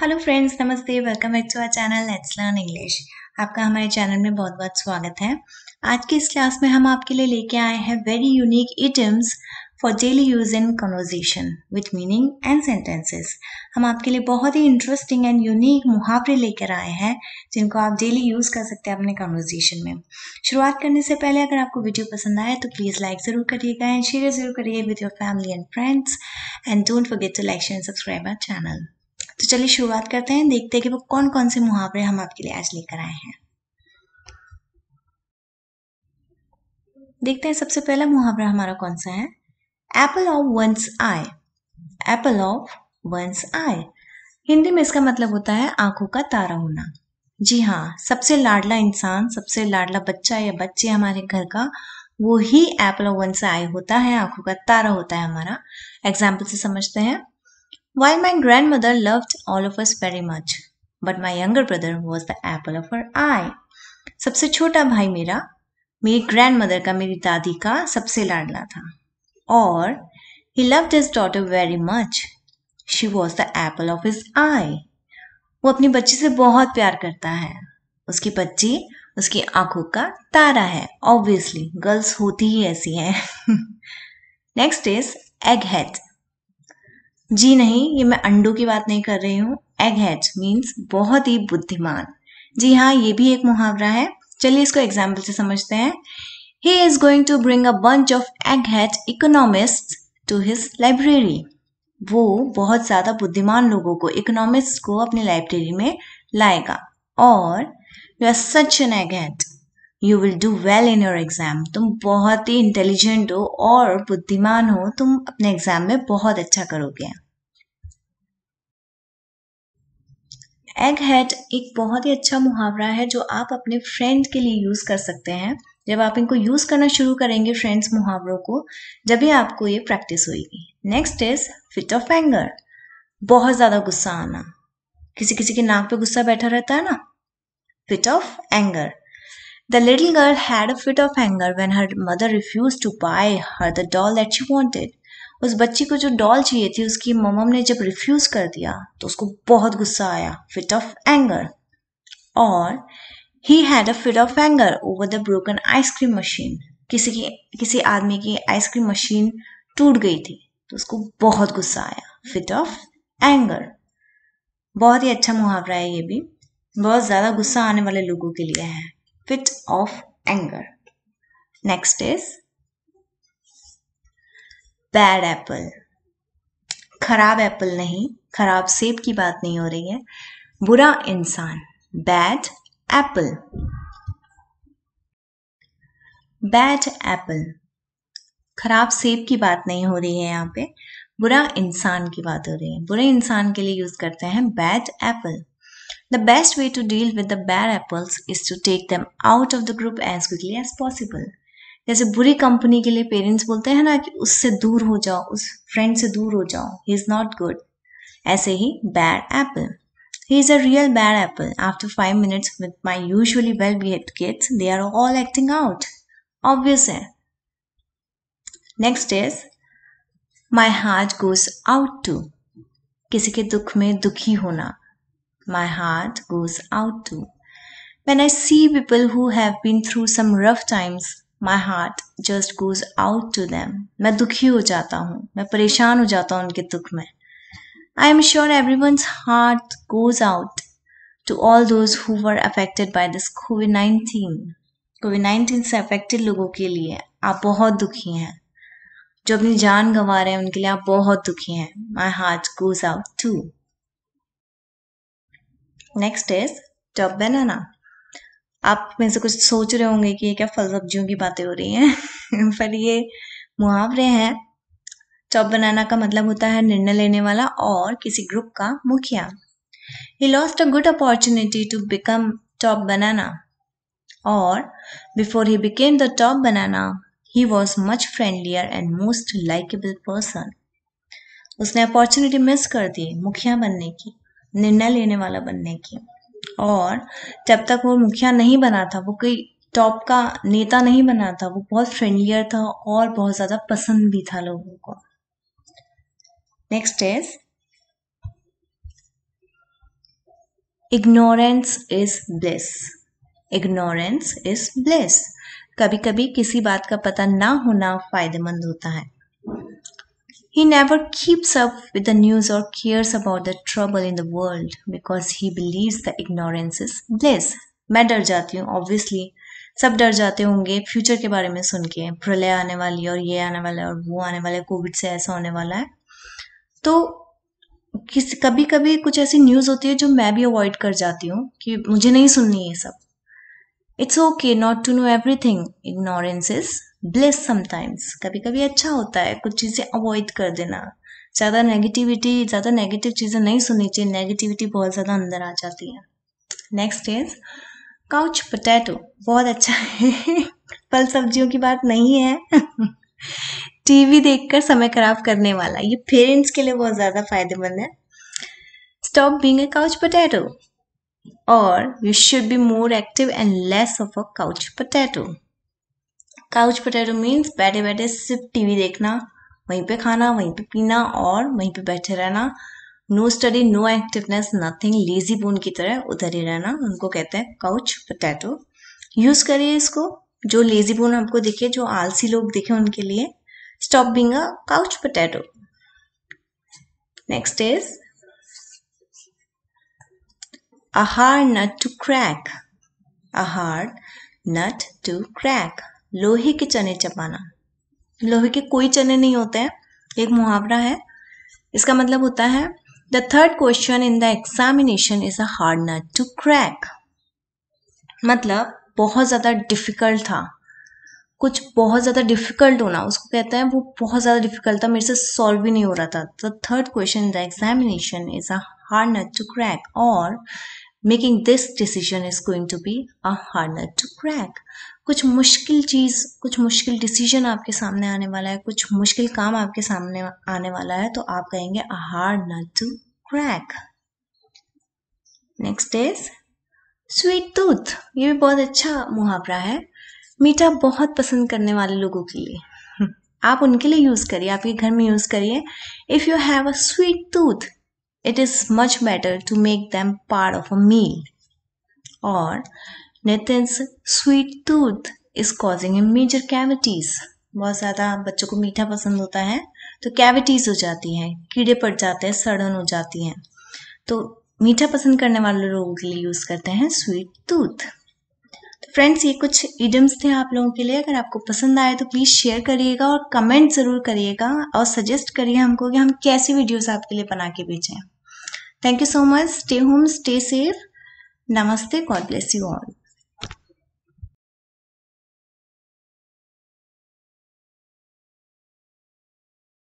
Hello friends नमस्ते welcome back to our channel let's learn English आपका हमारे channel में बहुत बहुत स्वागत है आज की इस क्लास में हम आपके लिए लेके आए हैं very unique items for daily use in conversation with meaning and sentences हम आपके लिए बहुत ही इंटरेस्टिंग एंड यूनिक मुहावरे लेकर आए हैं जिनको आप डेली यूज़ कर सकते हैं अपने कन्वर्जेशन में शुरुआत करने से पहले अगर आपको वीडियो पसंद आए तो प्लीज़ लाइक ज़रूर करिएगा एंड शेयर ज़रूर करिए with your family and friends and don't forget to like and subscribe our channel तो चलिए शुरुआत करते हैं देखते हैं कि वो कौन कौन से मुहावरे हम आपके लिए आज लेकर आए हैं देखते हैं सबसे पहला मुहावरा हमारा कौन सा है apple of one's eye apple of one's eye Hindi में इसका मतलब होता है आंखों का तारा होना जी हाँ सबसे लाडला इंसान सबसे लाडला बच्चा या बच्चे हमारे घर का वो ही एप्पल ऑफ वंस आई होता है आंखों का तारा होता है हमारा एग्जाम्पल से समझते हैं While my grandmother loved all of us very much, but my younger brother was the apple of her eye. सबसे छोटा भाई मेरा मेरी ग्रैंड मदर का मेरी दादी का सबसे लाडला था और he loved his daughter very much she was the apple of his eye वो अपनी बच्ची से बहुत प्यार करता है उसकी बच्ची उसकी आंखों का तारा है ऑब्वियसली गर्ल्स होती ही ऐसी हैं नेक्स्ट इज एग हेड जी नहीं ये मैं अंडो की बात नहीं कर रही हूँ एग हैच मीन्स बहुत ही बुद्धिमान जी हाँ ये भी एक मुहावरा है चलिए इसको एग्जाम्पल से समझते हैं he is going to bring a bunch of एग हैच इकोनॉमिस्ट टू हिज लाइब्रेरी वो बहुत ज़्यादा बुद्धिमान लोगों को इकोनॉमिस्ट को अपनी लाइब्रेरी में लाएगा और you are such an egghead you will do well in your exam तुम बहुत ही इंटेलिजेंट हो और बुद्धिमान हो तुम अपने एग्ज़ाम में बहुत अच्छा करोगे एग हेड एक बहुत ही अच्छा मुहावरा है जो आप अपने फ्रेंड के लिए यूज़ कर सकते हैं जब आप इनको यूज़ करना शुरू करेंगे फ्रेंड्स मुहावरों को जब ही आपको ये प्रैक्टिस होगी next is fit of anger बहुत ज़्यादा गुस्सा आना किसी किसी के नाक पे गुस्सा बैठा रहता है ना fit of anger The little girl had a fit of anger when her mother refused to buy her the doll that she wanted. उस बच्ची को जो डॉल चाहिए थी उसकी ममम ने जब रिफ्यूज कर दिया तो उसको बहुत गुस्सा आया फिट ऑफ एंगर और he had a fit of anger over the broken ice cream machine किसी की किसी आदमी की आइसक्रीम मशीन टूट गई थी तो उसको बहुत गुस्सा आया फिट ऑफ एंगर बहुत ही अच्छा मुहावरा है ये भी बहुत ज़्यादा गुस्सा आने वाले लोगों के लिए है fit of anger. Next is bad apple खराब एप्पल नहीं खराब सेब की बात नहीं हो रही है बुरा इंसान बैड एप्पल बैड एप्पल खराब सेब की बात नहीं हो रही है यहाँ पे बुरा इंसान की बात हो रही है बुरे इंसान के लिए यूज करते हैं bad apple The best way to deal with the bad apples is to take them out of the group as quickly as possible. जैसे बुरी कंपनी के लिए पेरेंट्स बोलते हैं ना कि उससे दूर हो जाओ उस फ्रेंड से दूर हो जाओ ही इज़ नॉट गुड ऐसे ही bad apple he is a real bad apple after five minutes with my usually well behaved kids they are all acting out obvious है next is my heart goes out to किसी के दुख में दुखी होना my heart goes out to. When I see people who have been through some rough times, my heart just goes out to them मैं दुखी हो जाता हूँ मैं परेशान हो जाता हूँ उनके दुख में I am sure everyone's heart goes out to all those who were affected by this COVID nineteen COVID nineteen से अफेक्टेड लोगों के लिए आप बहुत दुखी हैं जो अपनी जान गंवा रहे हैं उनके लिए आप बहुत दुखी हैं my heart goes out to next is top banana आप में से कुछ सोच रहे होंगे कि ये क्या फल सब्जियों की बातें हो रही हैं पर ये मुहावरे हैं टॉप बनाना का मतलब होता है निर्णय लेने वाला और किसी ग्रुप का मुखिया he lost a good opportunity to become top banana और before he became the top banana he was much friendlier and most likable person उसने अपॉर्चुनिटी मिस कर दी मुखिया बनने की निर्णय लेने वाला बनने की और जब तक वो मुखिया नहीं बना था वो कोई टॉप का नेता नहीं बना था वो बहुत फ्रेंडलियर था और बहुत ज़्यादा पसंद भी था लोगों को next is ignorance is bliss ignorance is bliss कभी कभी किसी बात का पता ना होना फायदेमंद होता है He never keeps up with the news or cares about the trouble in the world because he believes the ignorance is bliss. मैं डर जाती हूँ ऑब्वियसली सब डर जाते होंगे फ्यूचर के बारे में सुन के प्रलय आने वाली है और ये आने वाला है और वो आने वाला है कोविड से ऐसा होने वाला है तो किस कभी कभी कुछ ऐसी न्यूज़ होती है जो मैं भी अवॉइड कर जाती हूँ कि मुझे नहीं सुननी ये सब it's okay not to know everything ignorance is bliss sometimes कभी कभी अच्छा होता है कुछ चीज़ें अवॉइड कर देना ज़्यादा नेगेटिविटी ज़्यादा नेगेटिव चीज़ें नहीं सुननी चाहिए नेगेटिविटी बहुत ज़्यादा अंदर आ जाती है नेक्स्ट इज काउच पोटैटो बहुत अच्छा है फल सब्जियों की बात नहीं है टीवी देखकर समय खराब करने वाला ये पेरेंट्स के लिए बहुत ज़्यादा फायदेमंद है stop being a couch potato और you should be more active and less of a couch potato couch potato means बैठे बैठे सिर्फ टीवी देखना वहीं पे खाना वहीं पे पीना और वहीं पे बैठे रहना no study no activeness nothing lazy bone की तरह उधर ही रहना उनको कहते हैं काउच पोटैटो यूज करिए इसको जो लेजी बोन आपको दिखे जो आलसी लोग दिखे उनके लिए stop being a couch potato next is a hard nut to crack a hard nut to crack लोहे के चने चबाना लोहे के कोई चने नहीं होते हैं एक मुहावरा है इसका मतलब होता है the third question in the examination is a hard nut to crack मतलब बहुत ज़्यादा डिफिकल्ट था कुछ बहुत ज़्यादा डिफिकल्ट होना उसको कहते हैं वो बहुत ज़्यादा डिफिकल्ट था मेरे से सॉल्व भी नहीं हो रहा था the third question in the examination is a hard nut to crack और making this decision is going to be a hard nut to crack कुछ मुश्किल चीज़ कुछ मुश्किल डिसीजन आपके सामने आने वाला है कुछ मुश्किल काम आपके सामने आने वाला है तो आप कहेंगे a hard nut to crack next is sweet tooth ये भी बहुत अच्छा मुहावरा है मीठा बहुत पसंद करने वाले लोगों के लिए आप उनके लिए यूज़ करिए आपके घर में यूज़ करिए if you have a sweet tooth it is much better to make them part of a meal और Nitin's sweet tooth is causing major cavities बहुत ज़्यादा बच्चों को मीठा पसंद होता है तो कैविटीज़ हो जाती हैं कीड़े पड़ जाते हैं सड़न हो जाती हैं तो मीठा पसंद करने वाले लोगों के लिए यूज़ करते हैं स्वीट टूथ तो फ्रेंड्स ये कुछ इडम्स थे आप लोगों के लिए अगर आपको पसंद आए तो प्लीज़ शेयर करिएगा और कमेंट ज़रूर करिएगा और सजेस्ट करिए हमको कि हम कैसी वीडियोज आपके लिए बना के भेजें thank you so much stay home stay safe नमस्ते गॉड ब्लेस यू ऑल